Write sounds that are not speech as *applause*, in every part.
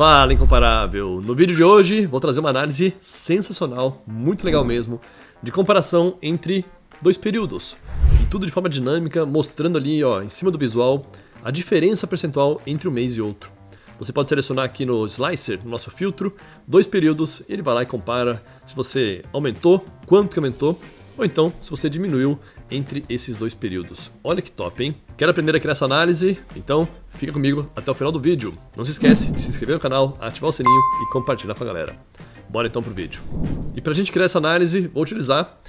Fala Incomparável! No vídeo de hoje vou trazer uma análise sensacional, muito legal mesmo, de comparação entre dois períodos. E tudo de forma dinâmica, mostrando ali ó, em cima do visual a diferença percentual entre um mês e outro. Você pode selecionar aqui no Slicer, no nosso filtro, dois períodos, ele vai lá e compara se você aumentou, quanto que aumentou, ou então se você diminuiu entre esses dois períodos. Olha que top, hein? Quer aprender a criar essa análise? Então fica comigo até o final do vídeo. Não se esquece de se inscrever no canal, ativar o sininho e compartilhar com a galera. Bora então pro vídeo. E para a gente criar essa análise, vou utilizar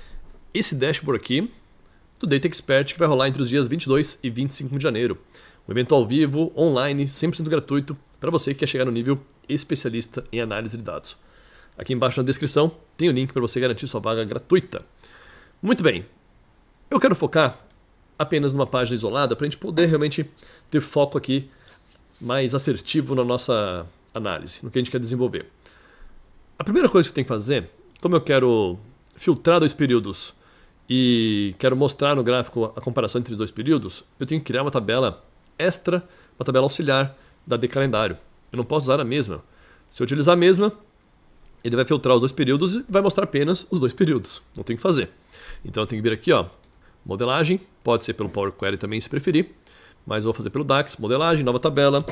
esse dashboard aqui do Data Expert que vai rolar entre os dias 22 e 25 de janeiro. Um evento ao vivo, online, 100% gratuito, para você que quer chegar no nível especialista em análise de dados. Aqui embaixo na descrição tem o link para você garantir sua vaga gratuita. Muito bem, eu quero focar apenas numa página isolada para a gente poder realmente ter foco aqui mais assertivo na nossa análise, no que a gente quer desenvolver. A primeira coisa que eu tenho que fazer, como eu quero filtrar dois períodos e quero mostrar no gráfico a comparação entre dois períodos, eu tenho que criar uma tabela extra, uma tabela auxiliar da de calendário. Eu não posso usar a mesma. Se eu utilizar a mesma, ele vai filtrar os dois períodos e vai mostrar apenas os dois períodos. Não tem o que fazer. Então eu tenho que vir aqui, ó, modelagem, pode ser pelo Power Query também se preferir, mas vou fazer pelo DAX, modelagem, nova tabela,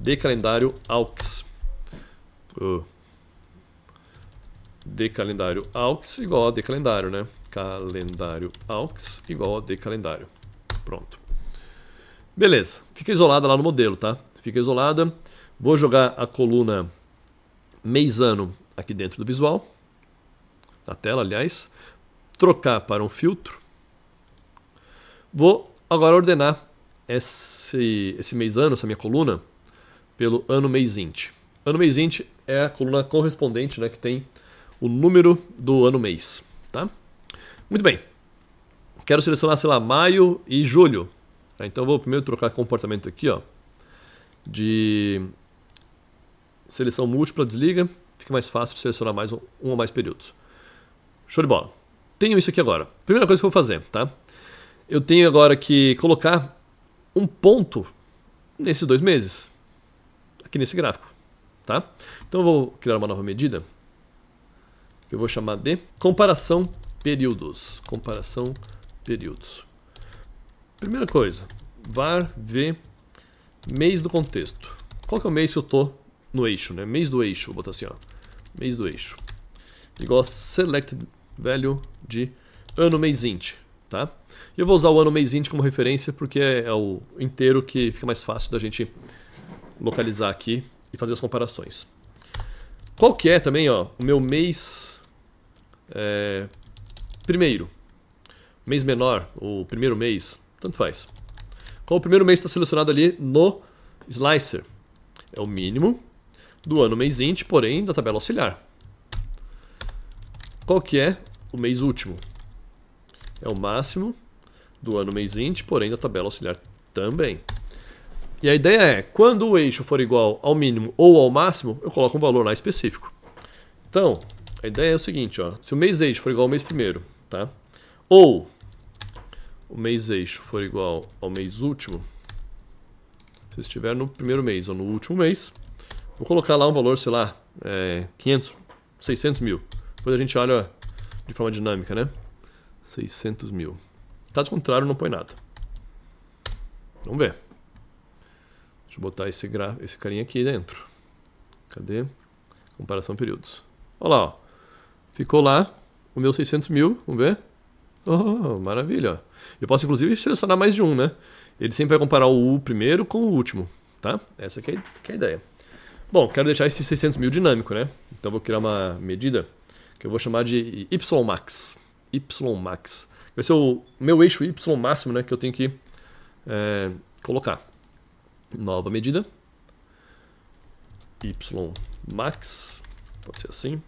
de calendário AUX. De calendário AUX igual a de calendário, né? Calendário AUX igual a de calendário. Pronto. Beleza, fica isolada lá no modelo, tá? Fica isolada. Vou jogar a coluna mês ano aqui dentro do visual, na tela, aliás. Trocar para um filtro Vou agora ordenar esse, esse mês ano, essa minha coluna, pelo ano mês int. Ano mês int é a coluna correspondente né, que tem o número do ano mês. Tá? Muito bem. Quero selecionar, sei lá, maio e julho. Tá, então vou primeiro trocar comportamento aqui, ó. De seleção múltipla, desliga. Fica mais fácil de selecionar mais um, um ou mais períodos. Show de bola. Tenho isso aqui agora. Primeira coisa que eu vou fazer, tá? eu tenho agora que colocar um ponto nesses dois meses, aqui nesse gráfico, tá? Então eu vou criar uma nova medida, que eu vou chamar de comparação períodos, comparação períodos. Primeira coisa, var v mês do contexto. Qual que é o mês que eu tô no eixo, né? Mês do eixo, vou botar assim, ó. Mês do eixo. Igual a select value de ano mês int tá? Eu vou usar o ano mês int como referência porque é, é o inteiro que fica mais fácil da gente localizar aqui e fazer as comparações. Qual que é também, ó, o meu mês é, primeiro, mês menor, o primeiro mês, tanto faz. Qual o primeiro mês está selecionado ali no slicer? É o mínimo do ano mês int, porém da tabela auxiliar. Qual que é o mês último? é o máximo do ano mês 20, porém da tabela auxiliar também. E a ideia é, quando o eixo for igual ao mínimo ou ao máximo, eu coloco um valor lá específico. Então, a ideia é o seguinte, ó, se o mês eixo for igual ao mês primeiro, tá? Ou o mês eixo for igual ao mês último, se estiver no primeiro mês ou no último mês, vou colocar lá um valor, sei lá, é, 500, 600 mil. Depois a gente olha de forma dinâmica, né? 600 mil. Caso tá contrário, não põe nada. Vamos ver. Deixa eu botar esse, gra... esse carinha aqui dentro. Cadê? Comparação períodos. Olha lá, ó. Ficou lá o meu 600 mil. Vamos ver? Oh, maravilha. Eu posso, inclusive, selecionar mais de um, né? Ele sempre vai comparar o primeiro com o último, tá? Essa que é, que é a ideia. Bom, quero deixar esse 600 mil dinâmico, né? Então, vou criar uma medida que eu vou chamar de Ymax. Y max. Vai ser o meu eixo Y máximo, né? Que eu tenho que é, colocar. Nova medida. Y max. Pode ser assim.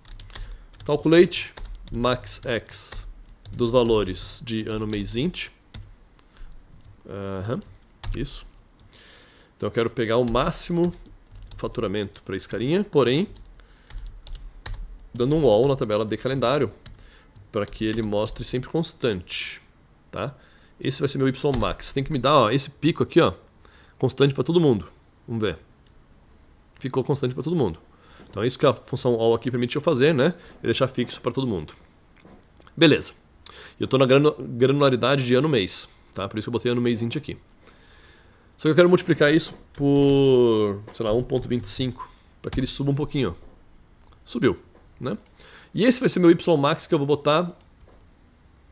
Calculate max x dos valores de ano, mês, int. Uhum, isso. Então eu quero pegar o máximo faturamento para esse carinha, porém dando um all na tabela de calendário para que ele mostre sempre constante, tá? Esse vai ser meu y max. Tem que me dar, ó, esse pico aqui, ó, constante para todo mundo. Vamos ver. Ficou constante para todo mundo. Então é isso que a função all aqui permite eu fazer, né? E deixar fixo para todo mundo. Beleza. Eu estou na granularidade de ano-mês, tá? Por isso que eu botei ano-mês int aqui. Só que eu quero multiplicar isso por, sei lá, 1.25, para que ele suba um pouquinho. Subiu, né? E esse vai ser o meu Y max que eu vou botar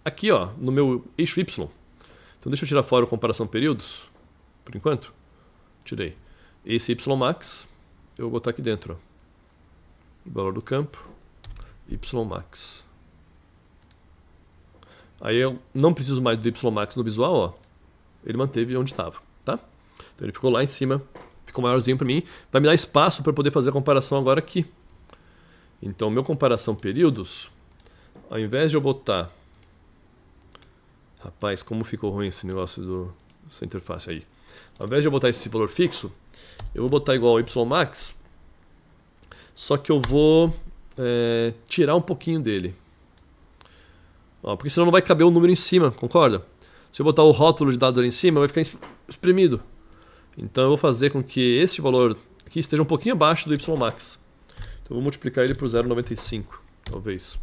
aqui, ó, no meu eixo Y. Então deixa eu tirar fora a comparação períodos, por enquanto. Tirei. Esse Y max eu vou botar aqui dentro, ó. valor do campo, Y max. Aí eu não preciso mais do Y max no visual, ó. Ele manteve onde estava, tá? Então ele ficou lá em cima, ficou maiorzinho para mim. Vai me dar espaço para poder fazer a comparação agora aqui. Então, meu comparação períodos, ao invés de eu botar... Rapaz, como ficou ruim esse negócio do... essa interface aí. Ao invés de eu botar esse valor fixo, eu vou botar igual ymax, só que eu vou é, tirar um pouquinho dele. Ó, porque senão não vai caber o número em cima, concorda? Se eu botar o rótulo de dado ali em cima, vai ficar espremido. Então eu vou fazer com que esse valor aqui esteja um pouquinho abaixo do ymax. Eu vou multiplicar ele por 0,95, talvez.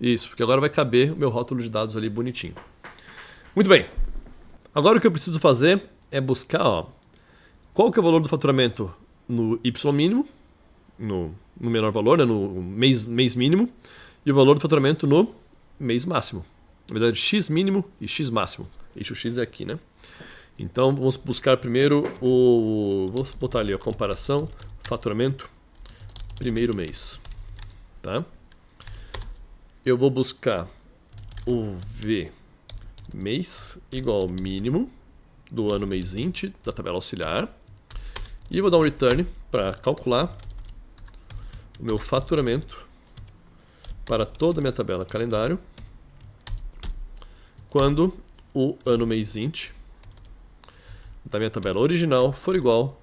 Isso, porque agora vai caber o meu rótulo de dados ali bonitinho. Muito bem. Agora o que eu preciso fazer é buscar ó, qual que é o valor do faturamento no Y mínimo, no, no menor valor, né, no mês, mês mínimo, e o valor do faturamento no mês máximo. Na verdade, X mínimo e X máximo. Eixo X é aqui, né? Então vamos buscar primeiro o. Vou botar ali a comparação, faturamento primeiro mês, tá? Eu vou buscar o V mês igual ao mínimo do ano mês int da tabela auxiliar e vou dar um return para calcular o meu faturamento para toda a minha tabela calendário quando o ano mês int da minha tabela original for igual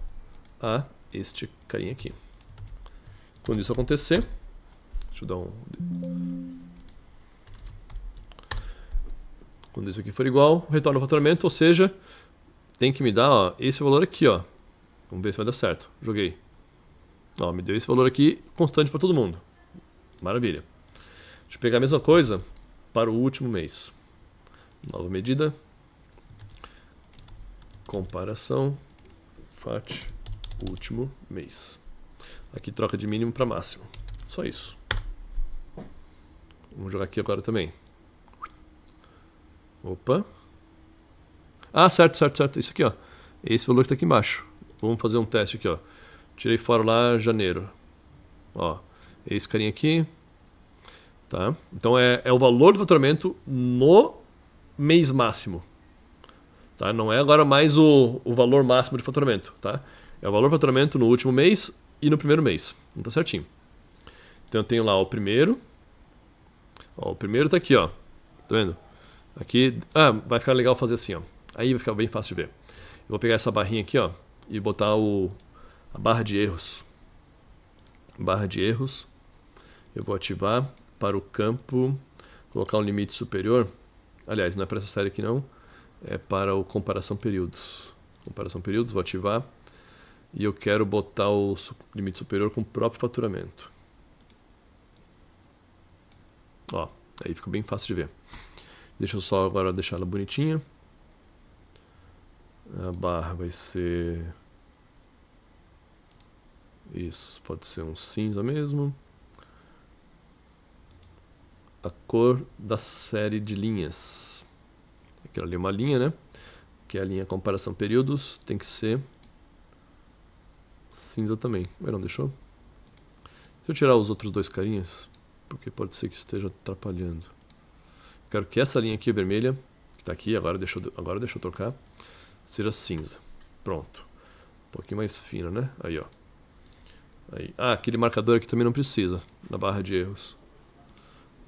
a este carinha aqui. Quando isso acontecer, deixa eu dar um... Quando isso aqui for igual, retorna o faturamento, ou seja, tem que me dar ó, esse valor aqui, ó. Vamos ver se vai dar certo. Joguei. Ó, me deu esse valor aqui constante para todo mundo. Maravilha. Deixa eu pegar a mesma coisa para o último mês. Nova medida. Comparação. FAT. Último mês. Aqui troca de mínimo para máximo. Só isso. Vamos jogar aqui agora também. Opa. Ah, certo, certo, certo. Isso aqui, ó. Esse valor que está aqui embaixo. Vamos fazer um teste aqui, ó. Tirei fora lá janeiro. Ó. Esse carinha aqui. Tá? Então é, é o valor do faturamento no mês máximo. Tá? Não é agora mais o, o valor máximo de faturamento. Tá? É o valor do faturamento no último mês e no primeiro mês. Não tá certinho. Então eu tenho lá o primeiro. Ó, o primeiro tá aqui, ó. Tá vendo? Aqui. Ah, vai ficar legal fazer assim, ó. Aí vai ficar bem fácil de ver. Eu vou pegar essa barrinha aqui, ó. E botar o, a barra de erros. Barra de erros. Eu vou ativar para o campo. Colocar um limite superior. Aliás, não é para essa série aqui não. É para o comparação períodos. Comparação períodos, vou ativar. E eu quero botar o limite superior com o próprio faturamento. Ó, aí fica bem fácil de ver. Deixa eu só agora deixar ela bonitinha. A barra vai ser... Isso, pode ser um cinza mesmo. A cor da série de linhas. Aquela ali é uma linha, né? Que é a linha comparação períodos, tem que ser Cinza também. Mas não deixou? Se eu tirar os outros dois carinhas, porque pode ser que esteja atrapalhando. Eu quero que essa linha aqui vermelha, que está aqui, agora deixa, eu, agora deixa eu trocar, seja cinza. Pronto. Um pouquinho mais fina, né? Aí, ó. Aí. Ah, aquele marcador aqui também não precisa, na barra de erros.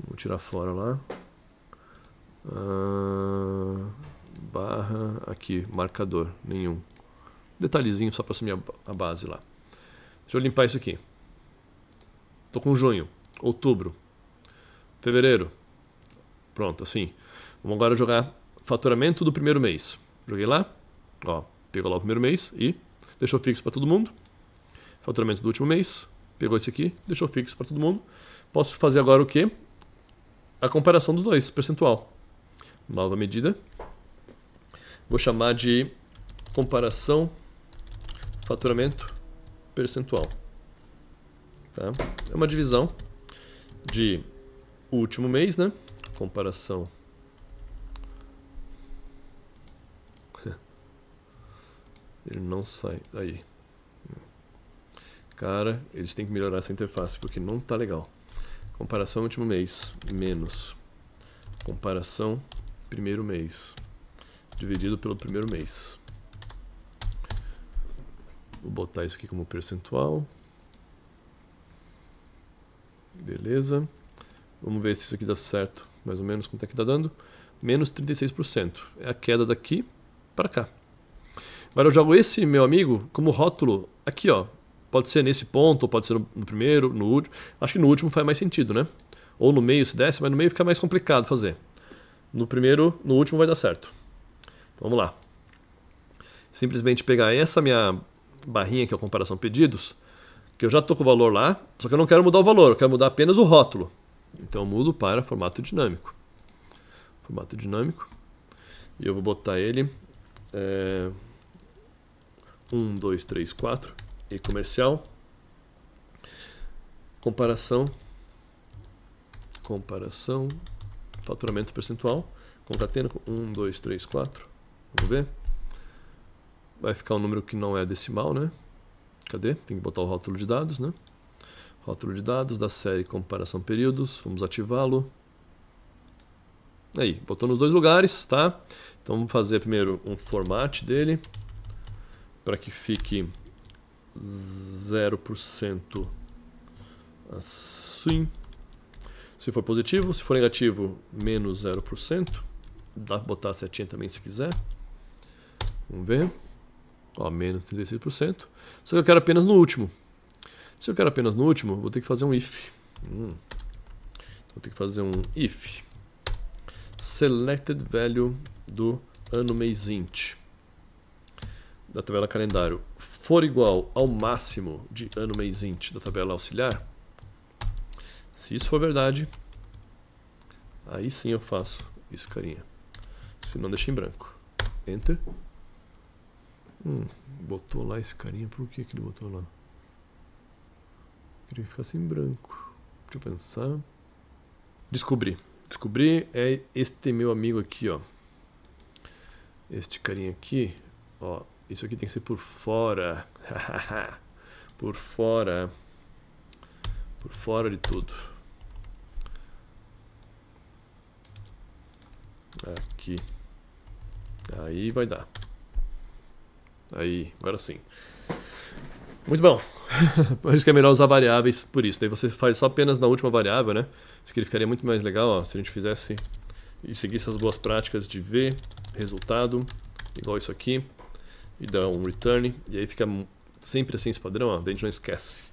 Vou tirar fora lá. Ah, barra, aqui, marcador, nenhum detalhezinho só para assumir a base lá. Deixa eu limpar isso aqui. Tô com junho, outubro, fevereiro. Pronto, assim. Vamos agora jogar faturamento do primeiro mês. Joguei lá, ó, pegou lá o primeiro mês e deixou fixo para todo mundo. Faturamento do último mês, pegou esse aqui, deixou fixo para todo mundo. Posso fazer agora o quê? A comparação dos dois, percentual. Nova medida. Vou chamar de comparação faturamento percentual. Tá? É uma divisão de último mês, né? Comparação. *laughs* Ele não sai. Aí. Cara, eles têm que melhorar essa interface porque não tá legal. Comparação último mês, menos. Comparação primeiro mês, dividido pelo primeiro mês. Vou botar isso aqui como percentual. Beleza. Vamos ver se isso aqui dá certo, mais ou menos quanto é que está dando. Menos 36%. É a queda daqui para cá. Agora eu jogo esse meu amigo como rótulo aqui, ó. Pode ser nesse ponto, ou pode ser no primeiro, no último. Acho que no último faz mais sentido, né? Ou no meio se desce mas no meio fica mais complicado fazer. No primeiro, no último vai dar certo. Então, vamos lá. Simplesmente pegar essa minha barrinha que é a comparação pedidos, que eu já estou com o valor lá, só que eu não quero mudar o valor, eu quero mudar apenas o rótulo. Então eu mudo para formato dinâmico. Formato dinâmico. E eu vou botar ele é, 1, 2, 3, 4 e comercial. Comparação. Comparação. Faturamento percentual. Concatena com 1, 2, 3, 4. Vamos ver vai ficar um número que não é decimal, né? Cadê? Tem que botar o rótulo de dados, né? Rótulo de dados da série comparação períodos, vamos ativá-lo. Aí, botou nos dois lugares, tá? Então vamos fazer primeiro um format dele para que fique 0% assim. Se for positivo, se for negativo, menos 0%. Dá para botar a setinha também se quiser. Vamos ver. Ó, menos 36%. Só que eu quero apenas no último. Se eu quero apenas no último, vou ter que fazer um if. Hum. Vou ter que fazer um if. Selected value do ano mês int da tabela calendário for igual ao máximo de ano mês int da tabela auxiliar, se isso for verdade, aí sim eu faço isso, carinha. Se não, deixa em branco. Enter. Hum, botou lá esse carinha, por que, que ele botou lá? Queria que ficasse em branco. Deixa eu pensar. Descobri. Descobri é este meu amigo aqui, ó. Este carinha aqui, ó. Isso aqui tem que ser por fora. *laughs* por fora. Por fora de tudo. Aqui. Aí vai dar. Aí, agora sim. Muito bom. *laughs* por isso que é melhor usar variáveis por isso. Daí você faz só apenas na última variável, né? Isso que ficaria muito mais legal, ó, se a gente fizesse e seguisse as boas práticas de ver resultado, igual isso aqui, e dá um return, e aí fica sempre assim esse padrão, ó, daí a gente não esquece.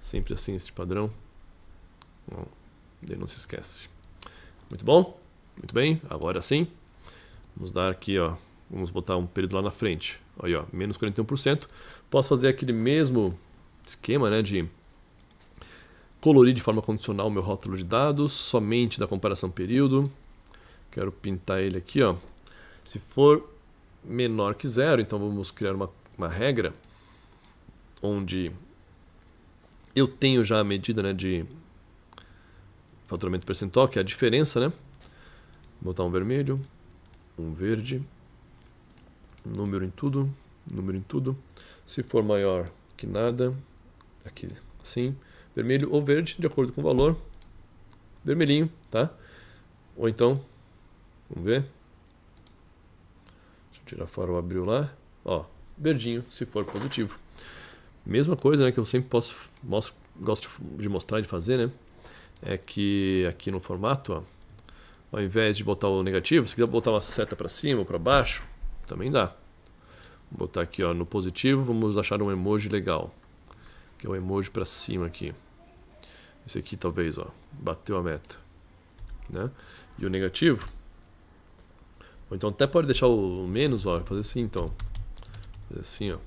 Sempre assim esse padrão. Ó, daí não se esquece. Muito bom? Muito bem, agora sim. Vamos dar aqui, ó, vamos botar um período lá na frente. Aí, ó, menos 41%. Posso fazer aquele mesmo esquema, né, de colorir de forma condicional o meu rótulo de dados, somente da comparação período. Quero pintar ele aqui, ó. Se for menor que zero, então vamos criar uma, uma regra onde eu tenho já a medida né, de faturamento percentual, que é a diferença, né? Vou botar um vermelho, um verde número em tudo, número em tudo. Se for maior que nada, aqui sim, vermelho ou verde, de acordo com o valor, vermelhinho, tá? Ou então, vamos ver. Deixa eu tirar fora o abril lá. Ó, verdinho, se for positivo. Mesma coisa né, que eu sempre posso, mostro, gosto de mostrar, de fazer, né? É que aqui no formato, ó, ao invés de botar o negativo, se quiser botar uma seta para cima ou para baixo, também dá. Vou botar aqui ó, no positivo, vamos achar um emoji legal. Que é o um emoji para cima aqui. Esse aqui talvez, ó, bateu a meta. Né? E o negativo. Ou então até pode deixar o menos, ó, fazer assim então. Fazer assim, ó.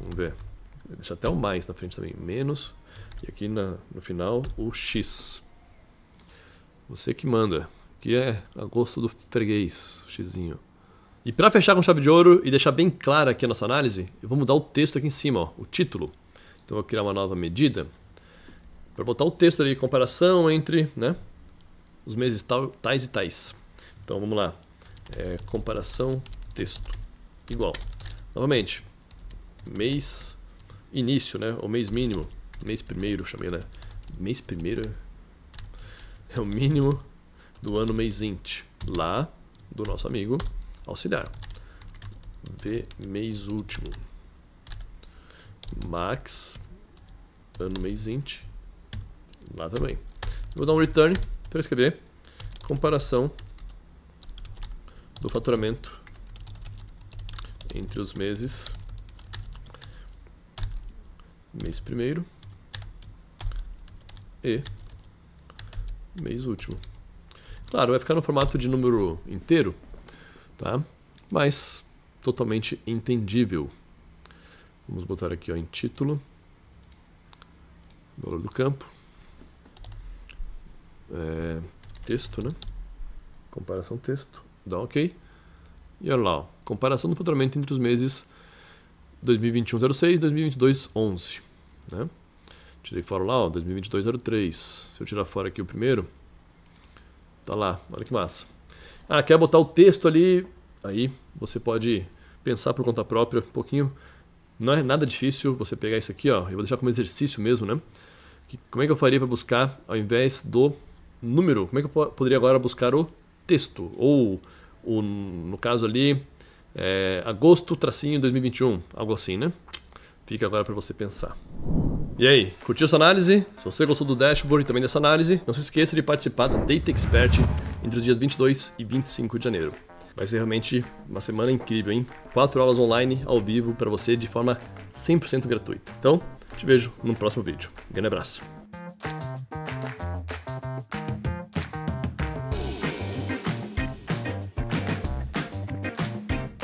Vamos ver. Deixa até o mais na frente também. Menos. E aqui na, no final, o X. Você que manda que é a gosto do freguês, xizinho. E para fechar com chave de ouro e deixar bem clara aqui a nossa análise, eu vou mudar o texto aqui em cima, ó, o título. Então eu vou criar uma nova medida para botar o texto ali, comparação entre né, os meses tal, tais e tais. Então vamos lá, é, comparação texto igual. Novamente, mês início, né? O mês mínimo, mês primeiro, chamei, né? Mês primeiro é o mínimo do ano mês int lá do nosso amigo auxiliar. V mês último. Max ano mês int lá também. Vou dar um return para escrever comparação do faturamento entre os meses mês primeiro e mês último. Claro, vai ficar no formato de número inteiro, tá? Mas totalmente entendível. Vamos botar aqui ó, em título, valor do campo, é, texto, né? Comparação texto, dá ok. E olha lá, ó, comparação do faturamento entre os meses 2021-06 e 2022-11. Né? Tirei fora lá, 2022-03. Se eu tirar fora aqui o primeiro, Tá lá, olha que massa. Ah, quer botar o texto ali? Aí você pode pensar por conta própria um pouquinho. Não é nada difícil você pegar isso aqui, ó. Eu vou deixar como exercício mesmo, né? Que, como é que eu faria para buscar ao invés do número? Como é que eu poderia agora buscar o texto? Ou, o, no caso ali, é, agosto tracinho 2021, algo assim, né? Fica agora para você pensar. E aí, curtiu essa análise? Se você gostou do dashboard e também dessa análise, não se esqueça de participar do Data Expert entre os dias 22 e 25 de janeiro. Vai ser realmente uma semana incrível, hein? Quatro aulas online, ao vivo, para você de forma 100% gratuita. Então, te vejo no próximo vídeo. Um grande abraço.